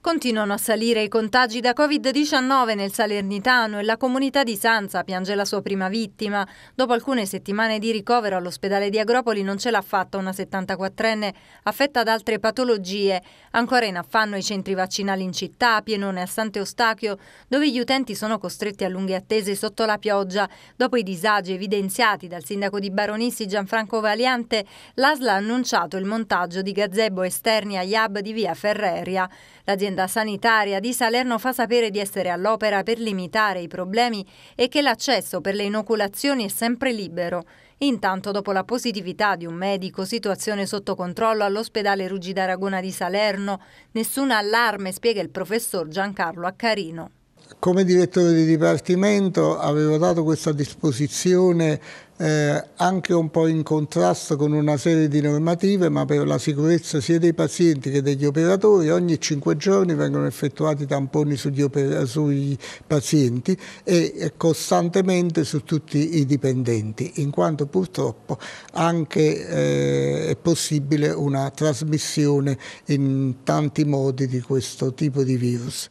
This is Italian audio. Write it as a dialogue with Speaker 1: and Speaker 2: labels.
Speaker 1: Continuano a salire i contagi da Covid-19 nel Salernitano e la comunità di Sanza piange la sua prima vittima. Dopo alcune settimane di ricovero all'ospedale di Agropoli non ce l'ha fatta una 74enne affetta da altre patologie. Ancora in affanno i centri vaccinali in città, Pienone e a Sant'Eustachio, dove gli utenti sono costretti a lunghe attese sotto la pioggia. Dopo i disagi evidenziati dal sindaco di Baronissi Gianfranco Valiante, l'ASLA ha annunciato il montaggio di gazebo esterni agli hub di via Ferreria. L'azienda L'azienda sanitaria di Salerno fa sapere di essere all'opera per limitare i problemi e che l'accesso per le inoculazioni è sempre libero. Intanto, dopo la positività di un medico, situazione sotto controllo all'ospedale Ruggi d'Aragona di Salerno, nessun allarme, spiega il professor Giancarlo Accarino
Speaker 2: come direttore di dipartimento avevo dato questa disposizione eh, anche un po' in contrasto con una serie di normative, ma per la sicurezza sia dei pazienti che degli operatori, ogni cinque giorni vengono effettuati tamponi sui pazienti e eh, costantemente su tutti i dipendenti, in quanto purtroppo anche eh, è possibile una trasmissione in tanti modi di questo tipo di virus.